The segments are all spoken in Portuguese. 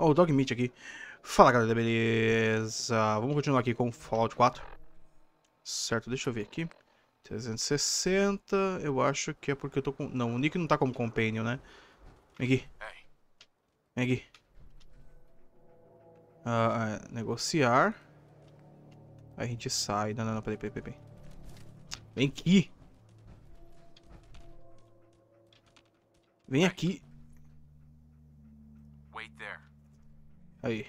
Ó, oh, o Dog Meat aqui. Fala galera, beleza? Vamos continuar aqui com Fallout 4. Certo, deixa eu ver aqui. 360, eu acho que é porque eu tô com... Não, o Nick não tá como companion, né? Vem aqui. Vem aqui. Ah, ah negociar. Aí a gente sai. Não, não, não, peraí, peraí, peraí. Vem aqui. Vem aqui. Wait there. Aí.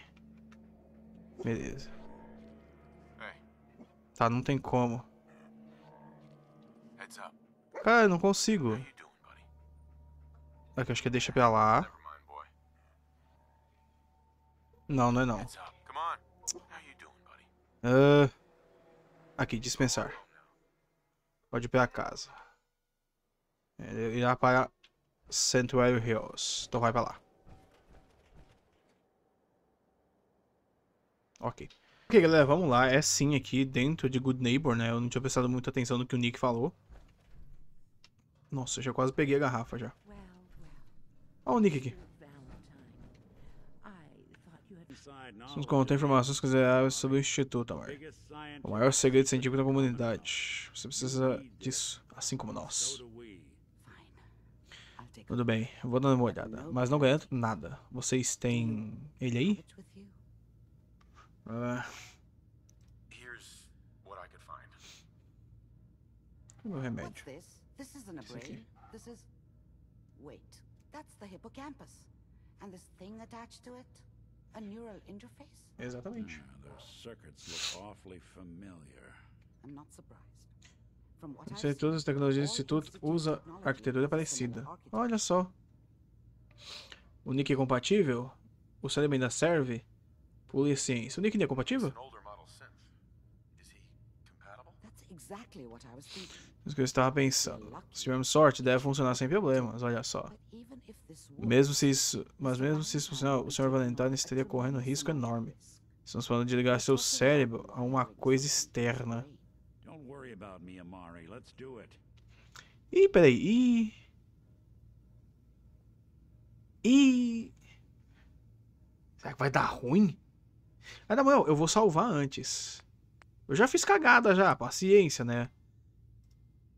Beleza. Tá, não tem como. Cara, eu não consigo. Aqui, é acho que deixa pra lá. Não, não é não. Uh, aqui, dispensar. Pode ir pra casa. É, Ele irá para Sanctuary Hills. Então vai pra lá. Ok. Ok, galera, vamos lá. É sim aqui dentro de Good Neighbor, né? Eu não tinha prestado muita atenção no que o Nick falou. Nossa, já quase peguei a garrafa já. Olha o Nick aqui. Vamos contar informações consideráveis sobre o Instituto, amor. O maior segredo científico da comunidade. Você precisa disso, assim como nós. Tudo bem, vou dar uma olhada, mas não garanto nada. Vocês têm ele aí? Ah. O meu remédio. This isn't a brain. This is. Wait. That's the hippocampus. And this thing attached to it? A neural interface? Exatamente. Ah, hmm, those circuits look awfully familiar. I'm not surprised. O Instituto de Tecnologia do Instituto usa arquitetura parecida. Olha só. O NIC é compatível? O cérebro ainda serve? Pulei o Seu Nick é compatível? Isso que eu estava pensando. Se tivermos sorte, deve funcionar sem problemas, olha só. Mesmo se isso, mas mesmo se isso funcionar, o Sr. Valentine estaria correndo um risco enorme. Estamos falando de ligar seu cérebro a uma coisa externa. Ih, peraí. Ih. Ih. Será que vai dar ruim? Ah, na eu vou salvar antes. Eu já fiz cagada já, paciência, né?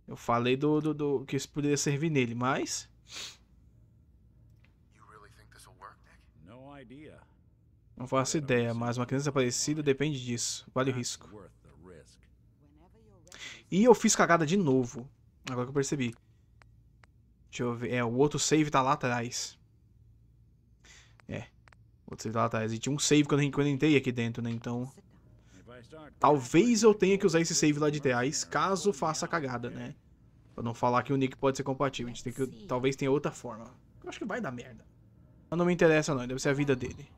Eu falei do, do, do que isso poderia servir nele, mas... Não faço ideia, mas uma criança desaparecida depende disso. Vale o risco. E eu fiz cagada de novo. Agora que eu percebi. Deixa eu ver. É, o outro save tá lá atrás. Sei lá, tá, existe um save quando eu entrei aqui dentro, né? Então... Talvez eu tenha que usar esse save lá de TAs, caso faça cagada, né? Pra não falar que o nick pode ser compatível. A gente tem que... Talvez tenha outra forma. Eu acho que vai dar merda. Mas não me interessa não, deve ser a vida dele.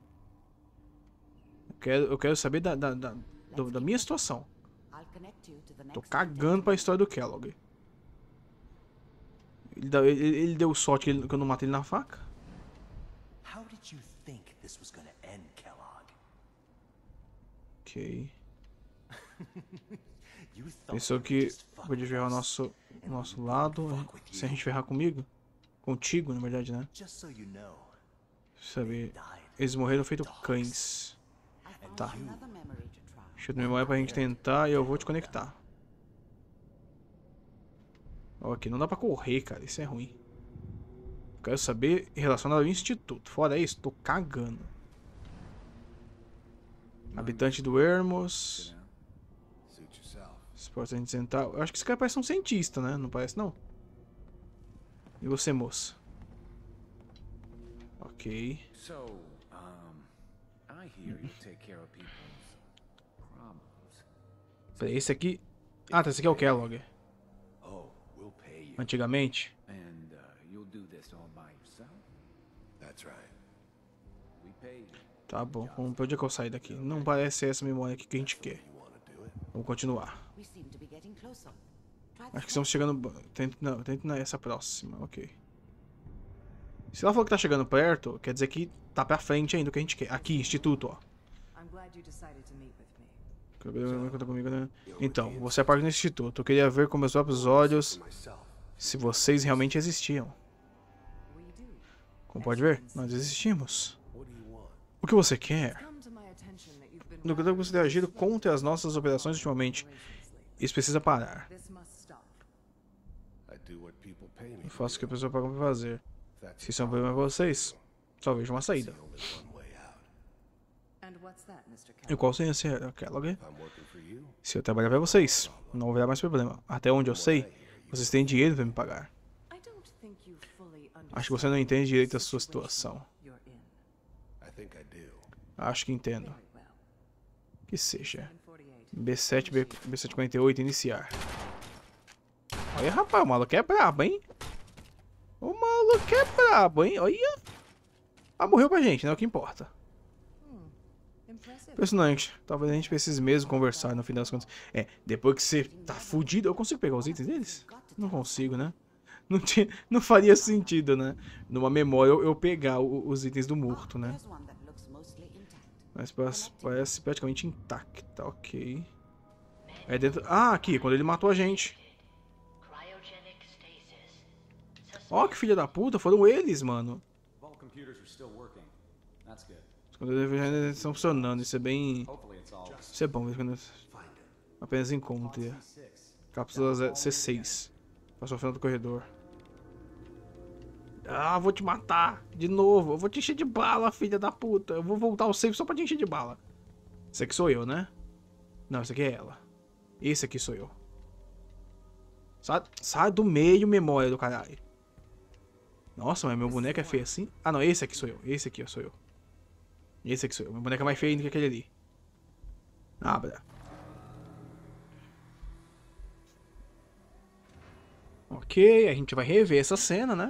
Eu quero, eu quero saber da, da, da, da minha situação. Tô cagando pra história do Kellogg. Ele, ele, ele deu sorte que eu não matei ele na faca. Pensou que podia ferrar o nosso, nosso lado sem a gente ferrar comigo? Contigo, na verdade, né? Saber. Eles morreram feito cães. Tá. Deixa de memória pra gente tentar e eu vou te conectar. Ó, aqui não dá pra correr, cara. Isso é ruim. Quero saber relacionado ao instituto. Fora isso, tô cagando. Habitante do Ermos. Esportante central. Eu acho que esse cara parece um cientista, né? Não parece, não? E você, moça? Ok. So, um, I hear you take care of people's Peraí, esse aqui... Ah, tá, esse aqui é o Kellogg. Oh, Antigamente. E você vai fazer isso all by yourself? That's right. Tá bom, vamos pra onde é que eu saio daqui? Não parece essa memória aqui que a gente quer. Vamos continuar. Acho que estamos chegando... Tente não, tento não, essa próxima, ok. Se ela falou que tá chegando perto, quer dizer que tá pra frente ainda o que a gente quer. Aqui, instituto, ó. Né? Então, você é parte do instituto. Eu queria ver com meus próprios olhos se vocês realmente existiam. Como pode ver, nós existimos. O que você quer? No que você tem agido contra as nossas operações ultimamente. Isso precisa parar. Eu faço o que a pessoa paga para fazer. Se isso é um problema para vocês, só vejo uma saída. E qual seria ser Kellogg? Se eu trabalhar para vocês, não haverá mais problema. Até onde eu sei, vocês têm dinheiro para me pagar. Acho que você não entende direito a sua situação. Acho que entendo. Que seja. B7, B, B748, iniciar. Olha, rapaz, o maluco é brabo, hein? O maluco é brabo, hein? Olha. Ah, morreu pra gente, não é o que importa. Impressionante. Talvez a gente precise mesmo conversar no fim das contas. É, depois que você tá fudido, eu consigo pegar os itens deles? Não consigo, né? não, tinha, não faria sentido, né? Numa memória eu, eu pegar o, os itens do morto, né? Mas parece, parece praticamente intacta, ok. É dentro... Ah, aqui, é quando ele matou a gente. Ó, oh, que filha da puta, foram eles, mano. Os computadores estão funcionando, isso é bem... Isso é bom, é apenas encontre. Cápsula C6. Passou ao final do corredor. Ah, vou te matar de novo. Eu vou te encher de bala, filha da puta. Eu vou voltar ao save só pra te encher de bala. Esse aqui sou eu, né? Não, esse aqui é ela. Esse aqui sou eu. Sai, sai do meio, memória do caralho. Nossa, mas meu boneco é feio é. assim? Ah, não, esse aqui sou eu. Esse aqui sou eu. Esse aqui sou eu. Meu boneco é mais feio do que aquele ali. Abra. Ah, ok, a gente vai rever essa cena, né?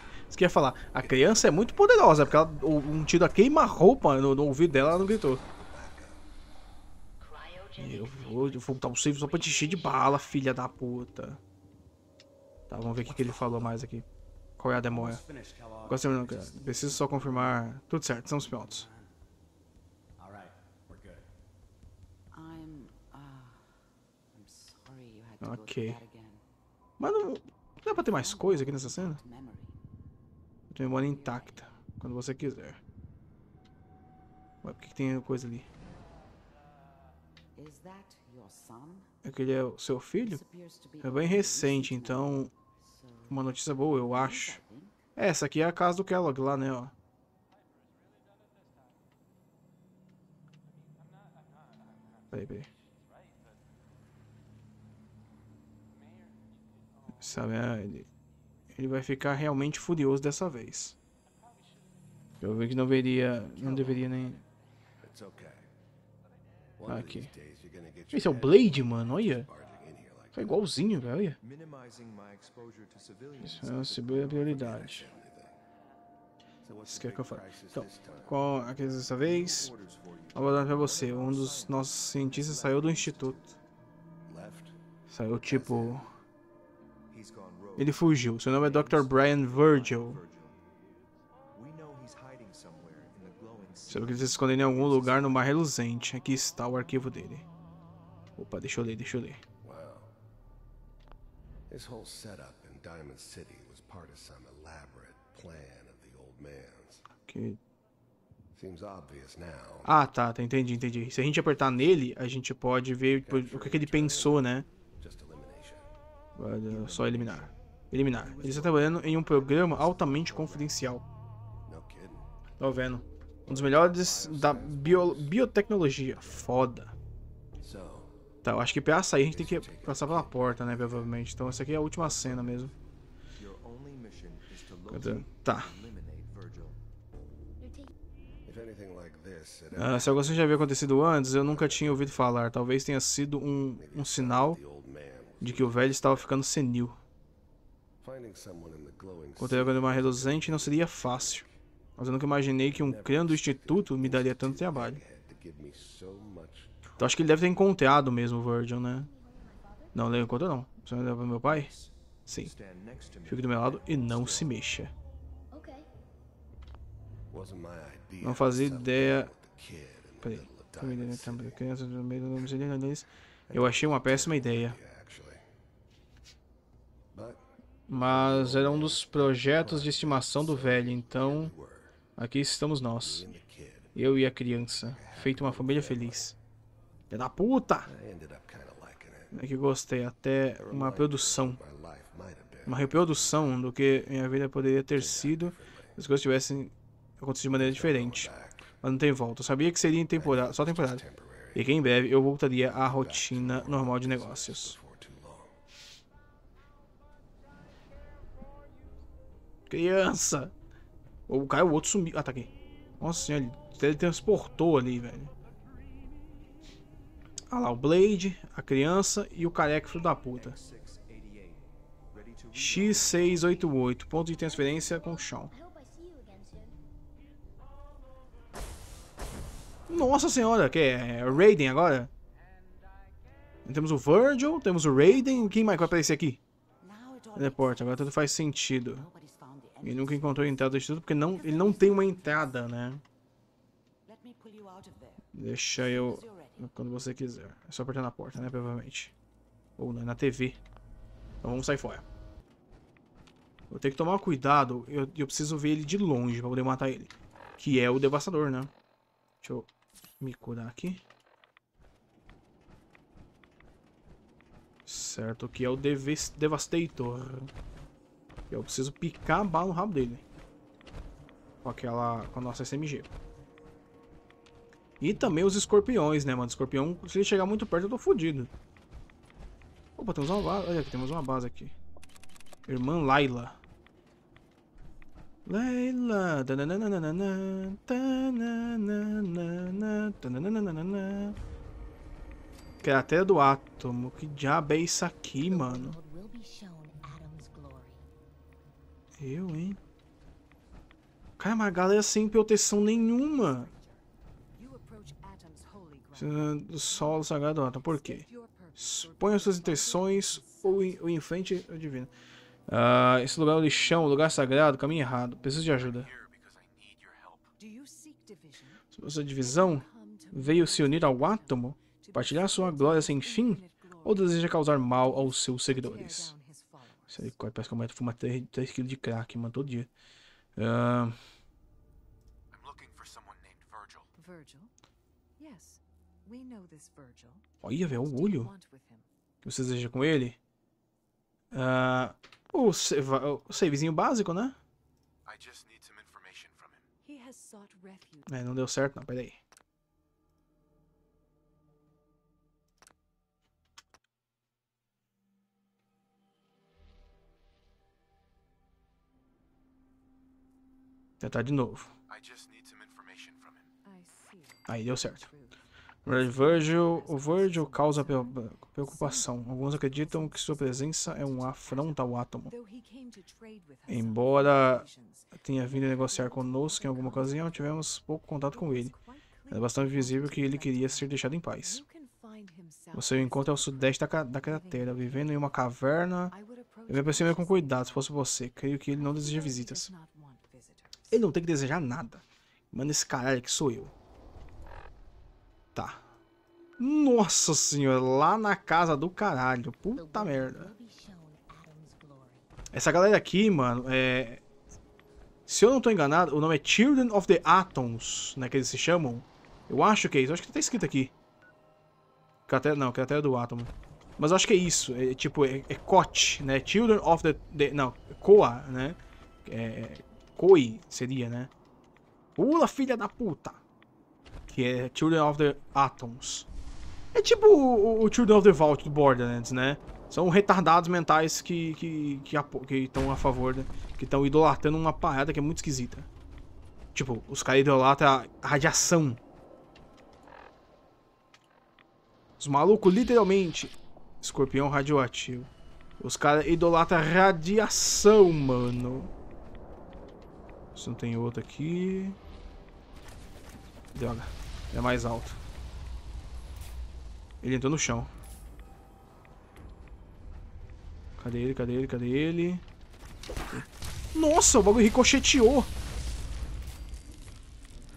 que ia falar. A criança é muito poderosa, porque ela, um tiro a queima-roupa no, no ouvido dela, ela não gritou. Eu vou, eu vou botar um save só pra te encher de bala, filha da puta. Tá, vamos ver o que, que ele falou mais aqui. Qual é a demora? Preciso só confirmar. Tudo certo, estamos prontos. Ok. Mas não, não dá pra ter mais coisa aqui nessa cena? memória intacta, quando você quiser. Ué, por que, que tem coisa ali? Aquele é, é o seu filho? É bem recente, então... Uma notícia boa, eu acho. É, essa aqui é a casa do Kellogg lá, né, ó. Peraí, peraí. Sabe, é, ele... Ele vai ficar realmente furioso dessa vez. Eu vi que não deveria, não deveria nem... aqui. Esse é o Blade, mano, olha. Tá igualzinho, velho, Isso é uma prioridade. Isso que é que eu falo. Então, qual a questão dessa vez? vou dar pra você. Um dos nossos cientistas saiu do instituto. Saiu, tipo, ele fugiu. Seu nome é Dr. Brian Virgil. Sabe que ele se esconde em algum lugar no mar reluzente. Aqui está o arquivo dele. Opa, deixa eu ler, deixa eu ler. This whole setup in Diamond City was part of some elaborate plan of the old man's. Okay. Seems obvious now. Ah, tá, tá, entendi, entendi. Se a gente apertar nele, a gente pode ver o que, que ele pensou, né? É só eliminar. Eliminar. Ele está trabalhando em um programa altamente confidencial. Tô vendo? Um dos melhores da bio, biotecnologia. Foda. Tá, eu acho que pra sair a gente tem que passar pela porta, né, provavelmente. Então essa aqui é a última cena mesmo. Tá. Ah, se algo assim já havia acontecido antes, eu nunca tinha ouvido falar. Talvez tenha sido um, um sinal de que o velho estava ficando senil. Encontrar alguém mais reduzente não seria fácil, mas eu nunca imaginei que um crânio do Instituto me daria tanto trabalho. Então acho que ele deve ter encontrado mesmo o Virgil, né? Não, não encontrou não. Você vai levar pro meu pai? Sim. Fique do meu lado e não se mexa. Não fazia ideia... Peraí. Eu achei uma péssima ideia mas era um dos projetos de estimação do velho, então aqui estamos nós. Eu e a criança, feito uma família feliz. Filha da puta! É que gostei, até uma produção. Uma reprodução do que minha vida poderia ter sido se as coisas tivessem acontecido de maneira diferente. Mas não tem volta. Eu sabia que seria só temporada. E que em breve eu voltaria à rotina normal de negócios. Criança! O cara, o outro sumiu. Ah, tá aqui. Nossa senhora, ele teletransportou ali, velho. Ah lá, o Blade, a criança e o careca filho da puta. X688, ponto de transferência com o chão. Nossa senhora, que é, é Raiden agora? Temos o Virgil, temos o Raiden, quem mais vai aparecer aqui? Repórter, agora tudo faz sentido. Ele nunca encontrou a entrada do instituto porque não, ele não tem uma entrada, né? Deixa eu... Quando você quiser. É só apertar na porta, né? Provavelmente. Ou né, na, na TV. Então vamos sair fora. Eu tenho que tomar cuidado. Eu, eu preciso ver ele de longe pra poder matar ele. Que é o devastador, né? Deixa eu me curar aqui. Certo, que é o Devastator. Eu preciso picar a bala no rabo dele. Com aquela... Com a nossa SMG. E também os escorpiões, né, mano? Escorpião, se ele chegar muito perto, eu tô fodido. Opa, temos uma base. Olha, aqui, temos uma base aqui. Irmã Laila. Leila. Que é até do átomo. Que diabo é isso aqui, mano? Eu, hein? Cara, mas a galera sem proteção nenhuma. É do solo sagrado Atom. Tá? Por quê? Exponha suas intenções ou, in, ou enfrente o divino. Uh, esse lugar é o lixão, lugar é sagrado, caminho errado. Preciso de ajuda. Sua é divisão veio se unir ao átomo, partilhar sua glória sem fim, ou deseja causar mal aos seus seguidores? Isso aí, parece que eu meto fumar 3, 3 kg de crack, mano, todo dia. Uh... Virgil? Yes, we know this Virgil. Olha, velho, é o olho. O que você deseja com ele? Uh, o, o savezinho básico, né? É, não deu certo não, peraí. Tentar de novo. Aí deu certo. Virgil, o Virgil causa preocupação. Alguns acreditam que sua presença é uma afronta ao átomo. Embora tenha vindo negociar conosco em alguma ocasião, tivemos pouco contato com ele. Era bastante visível que ele queria ser deixado em paz. O encontra é ao sudeste da, da cratera, vivendo em uma caverna. Eu me aproximei com cuidado, se fosse você. Creio que ele não deseja visitas. Ele não tem que desejar nada. Mano, esse caralho que sou eu. Tá. Nossa senhora, lá na casa do caralho. Puta merda. Né? Essa galera aqui, mano, é... Se eu não tô enganado, o nome é Children of the Atoms, né, que eles se chamam. Eu acho que é isso, eu acho que tá escrito aqui. Cratera, não, cratera do átomo. Mas eu acho que é isso, é tipo, é, é COT, né, Children of the... the não, COA, né, é, Koi seria, né? Pula, filha da puta! Que é Children of the Atoms. É tipo o, o Children of the Vault do Borderlands, né? São retardados mentais que estão que, que, que a favor, né? que estão idolatrando uma parada que é muito esquisita. Tipo, os caras idolatram a radiação. Os malucos, literalmente. Escorpião radioativo. Os caras idolatram a radiação, mano. Se não tem outro aqui... Droga. É mais alto. Ele entrou no chão. Cadê ele? Cadê ele? Cadê ele? Nossa, o bagulho ricocheteou.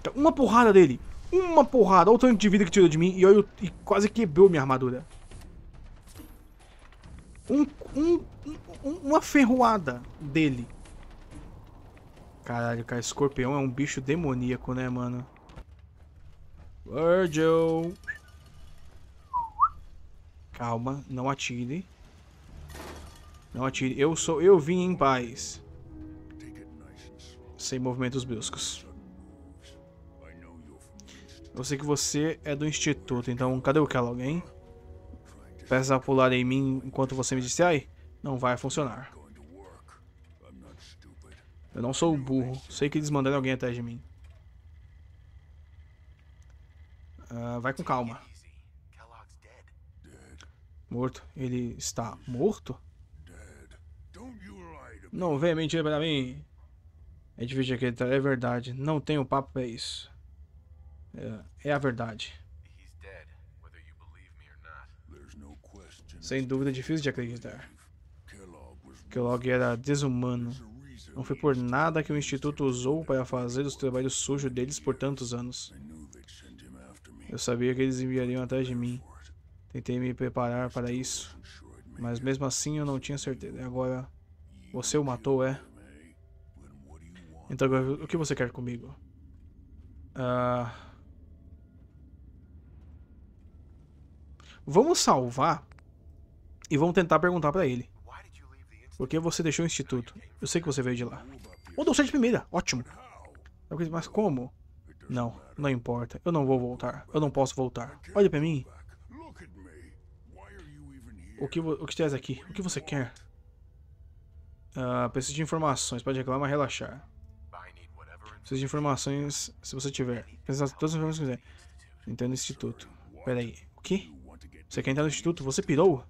Tá, uma porrada dele. Uma porrada. Olha o tanto de vida que tirou de mim. E, olha, e quase quebrou minha armadura. Um, um, um, uma ferroada dele Caralho, cara, escorpião é um bicho demoníaco, né, mano? Virgil! Calma, não atire. Não atire. Eu sou. Eu vim em paz. Sem movimentos bruscos. Eu sei que você é do instituto, então cadê o Kellogg, hein? Pesa pular em mim enquanto você me disse ai? Não vai funcionar. Eu não sou burro. Sei que eles mandaram alguém atrás de mim. Uh, vai com calma. Morto. Ele está morto? Não vem mentir pra mim. É difícil acreditar. Tá? é verdade. Não tenho papo pra isso. é, é a verdade. Sem dúvida, é difícil de acreditar. Kellogg era desumano. Não foi por nada que o Instituto usou para fazer os trabalhos sujos deles por tantos anos. Eu sabia que eles enviariam atrás de mim. Tentei me preparar para isso, mas mesmo assim eu não tinha certeza. Agora, você o matou, é? Então o que você quer comigo? Ah... Vamos salvar e vamos tentar perguntar para ele. Porque você deixou o instituto. Eu sei que você veio de lá. Ou dou de primeira. Ótimo. É mas como? Não, não importa. Eu não vou voltar. Eu não posso voltar. Olha pra mim. O que, o que tens aqui? O que você quer? Ah, preciso de informações. Pode reclamar, relaxar. Preciso de informações se você tiver. Precisa de todas as informações que quiser. Entrar no instituto. Pera aí. O quê? Você quer entrar no instituto? Você pirou?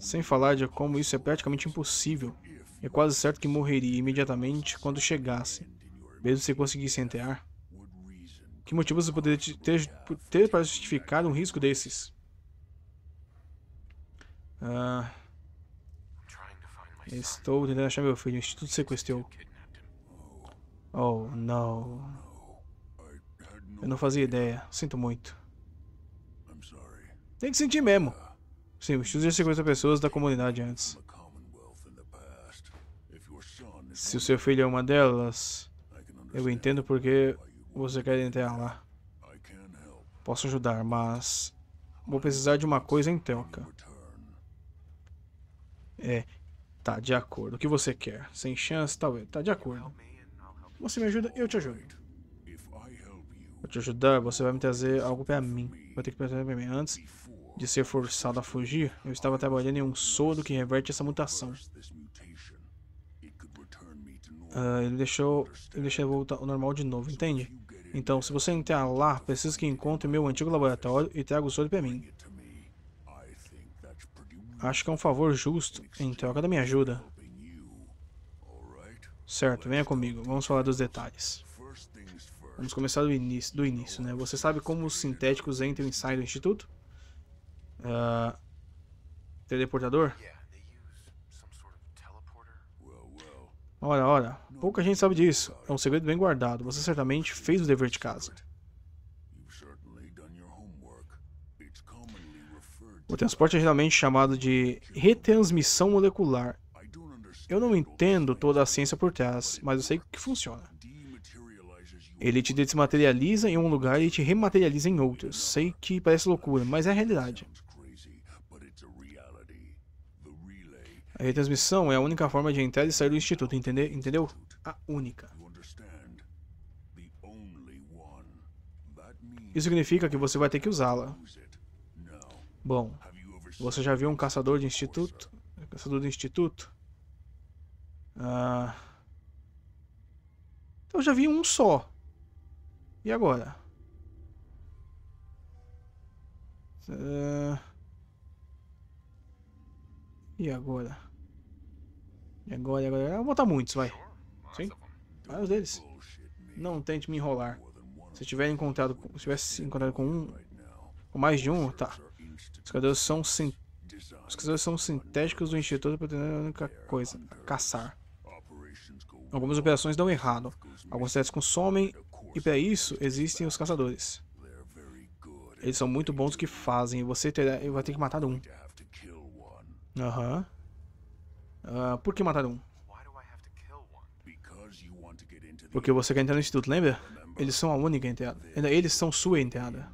Sem falar de como isso é praticamente impossível. É quase certo que morreria imediatamente quando chegasse, mesmo se conseguisse entrar. Que motivo você poderia ter, ter para justificar um risco desses? Ah, estou tentando achar meu filho. O Instituto sequestrou. Oh, não. Eu não fazia ideia. Sinto muito. Tem que sentir mesmo. Sim, os de 50 pessoas da comunidade antes. Se o seu filho é uma delas, eu entendo porque você quer entrar lá. Posso ajudar, mas vou precisar de uma coisa em troca. É, tá, de acordo. O que você quer? Sem chance, talvez. Tá, de acordo. Você me ajuda, eu te ajudo. Vou te ajudar, você vai me trazer algo pra mim. Vou ter que pensar pra mim antes de ser forçado a fugir, eu estava trabalhando em um soro que reverte essa mutação. Uh, ele deixou, ele deixou voltar ao normal de novo, entende? Então, se você entrar lá, preciso que encontre meu antigo laboratório e traga o soro para mim. Acho que é um favor justo em troca da minha ajuda. Certo, venha comigo, vamos falar dos detalhes. Vamos começar do início, do início, né? Você sabe como os sintéticos entram e saem do instituto? Uh, teleportador? Ora, ora, pouca gente sabe disso. É um segredo bem guardado. Você certamente fez o dever de casa. O transporte é geralmente chamado de retransmissão molecular. Eu não entendo toda a ciência por trás, mas eu sei que funciona. Ele te desmaterializa em um lugar e te rematerializa em outro. Sei que parece loucura, mas é a realidade. A retransmissão é a única forma de entrar e sair do instituto, entendeu? entendeu? A única. Isso significa que você vai ter que usá-la. Bom, você já viu um caçador de instituto? Caçador do instituto? Ah, então, eu já vi um só. E agora? Ah, e agora? E agora, agora. Eu vou botar muitos, vai. Sim? Tá Vários deles. Não tente me enrolar. Se tiver encontrado. Se tivesse encontrado com um. Com mais de um, tá. Os cadáveres são sim. Os cadáveres são sintéticos do Instituto para a única coisa. Caçar. Algumas operações dão errado. Alguns testes consomem. E para isso existem os caçadores. Eles são muito bons que fazem. E você terá, vai ter que matar um. Aham. Uhum. Ah, por que matar um? Porque você quer entrar no Instituto, lembra? Eles são a única entrada. Eles são sua entrada.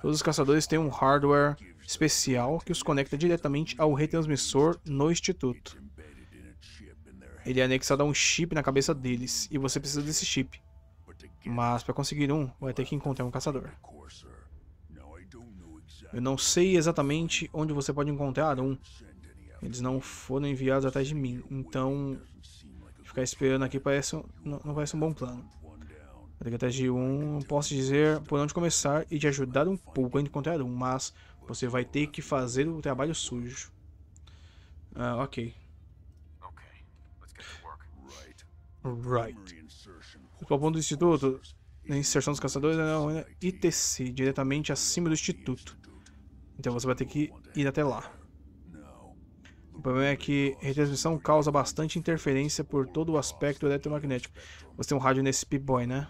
Todos os caçadores têm um hardware especial que os conecta diretamente ao retransmissor no Instituto. Ele é anexado a um chip na cabeça deles, e você precisa desse chip. Mas para conseguir um, vai ter que encontrar um caçador. Eu não sei exatamente onde você pode encontrar um, eles não foram enviados atrás de mim, então ficar esperando aqui parece não, não parece um bom plano. Até g um, posso dizer por onde começar e te ajudar um pouco a encontrar um, mas você vai ter que fazer o trabalho sujo. Ah, ok. Right. O ponto do Instituto, na inserção dos caçadores, é na é ITC, diretamente acima do Instituto. Então você vai ter que ir até lá problema é que retransmissão causa bastante interferência por todo o aspecto eletromagnético. Você tem um rádio nesse Pip-Boy, né?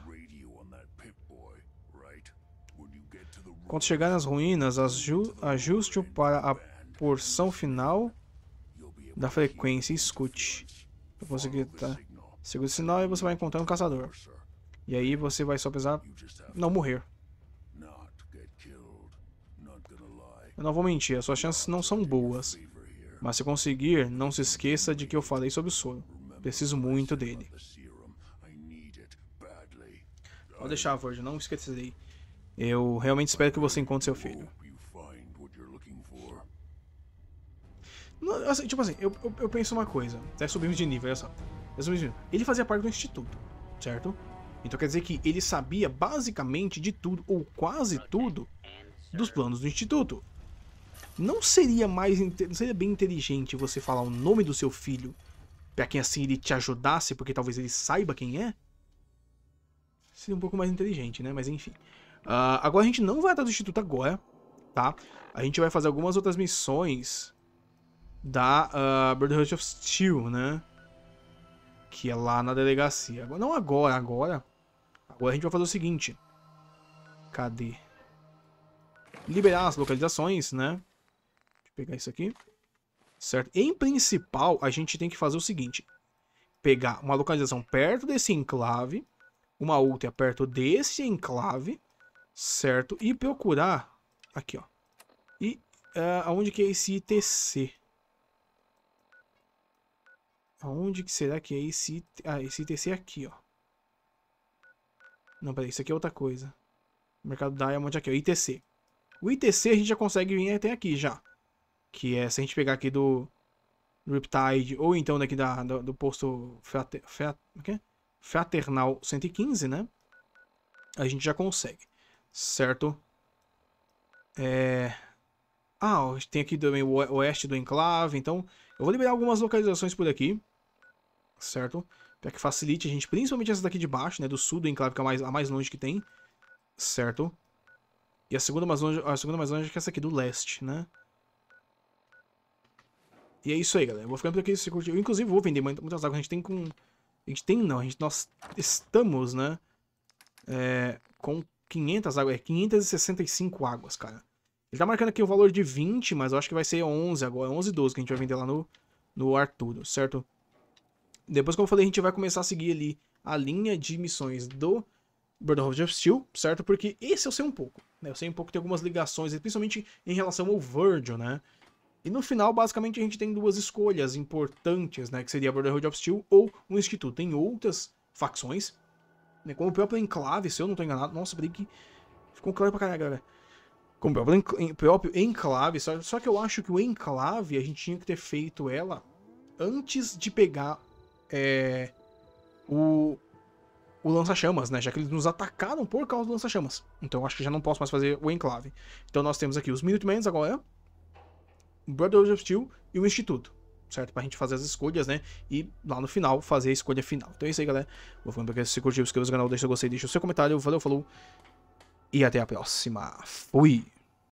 Quando chegar nas ruínas, ajuste-o para a porção final da frequência e escute. Eu consegui, tá? Segura o sinal e você vai encontrar um caçador. E aí você vai só precisar não morrer. Eu não vou mentir, as suas chances não são boas. Mas se conseguir, não se esqueça de que eu falei sobre o sono. Preciso muito dele. Pode deixar, Virgil, não esquecerei. Eu realmente espero que você encontre seu filho. assim, tipo assim, eu, eu, eu, penso uma coisa. Até subimos de nível, olha só. Ele fazia parte do instituto, certo? Então quer dizer que ele sabia basicamente de tudo, ou quase tudo, dos planos do instituto. Não seria mais não seria bem inteligente você falar o nome do seu filho para quem assim ele te ajudasse, porque talvez ele saiba quem é? Seria um pouco mais inteligente, né? Mas enfim. Uh, agora a gente não vai atrás do Instituto agora, tá? A gente vai fazer algumas outras missões da uh, Brotherhood of Steel, né? Que é lá na delegacia. Agora, não agora, agora. Agora a gente vai fazer o seguinte. Cadê? Liberar as localizações, né? pegar isso aqui. Certo? Em principal, a gente tem que fazer o seguinte. Pegar uma localização perto desse enclave. Uma outra perto desse enclave. Certo? E procurar... Aqui, ó. E uh, aonde que é esse ITC? Aonde que será que é esse... Ah, esse ITC é aqui, ó. Não, peraí. Isso aqui é outra coisa. Mercado Diamond aqui, ó. ITC. O ITC a gente já consegue vir até aqui já. Que é, se a gente pegar aqui do Riptide, ou então daqui da, do, do posto frater, frater, Fraternal 115, né? A gente já consegue, certo? É... Ah, tem aqui também o oeste do enclave, então eu vou liberar algumas localizações por aqui, certo? Para que facilite a gente, principalmente essa daqui de baixo, né? Do sul do enclave, que é a mais, a mais longe que tem, certo? E a segunda mais longe, a segunda mais longe é essa aqui do leste, né? E é isso aí, galera. Eu vou ficando por aqui. Se curtiu. Inclusive, vou vender muitas águas. A gente tem com. A gente tem, não. A gente, nós estamos, né? É, com 500 águas. É 565 águas, cara. Ele tá marcando aqui o valor de 20, mas eu acho que vai ser 11 agora. 11, 12 que a gente vai vender lá no, no Arturo, certo? Depois, como eu falei, a gente vai começar a seguir ali a linha de missões do Bird of Steel, certo? Porque esse eu sei um pouco, né? Eu sei um pouco, tem algumas ligações, principalmente em relação ao Virgil, né? E no final, basicamente, a gente tem duas escolhas importantes, né? Que seria a Brotherhood of Steel ou o Instituto. Tem outras facções, né? Como o próprio Enclave, se eu não estou enganado. Nossa, peraí que ficou claro pra caralho, galera. Como o próprio, próprio Enclave, só, só que eu acho que o Enclave, a gente tinha que ter feito ela antes de pegar é, o, o lança-chamas, né? Já que eles nos atacaram por causa do lança-chamas. Então eu acho que já não posso mais fazer o enclave. Então nós temos aqui os Minutemans agora. Brotherhood of Steel e o Instituto, certo? Pra gente fazer as escolhas, né? E lá no final, fazer a escolha final. Então é isso aí, galera. Vou ficando por aqui. Se curtiu, inscreva-se no canal, deixa o gostei, deixa o seu comentário. Valeu, falou. E até a próxima. Fui!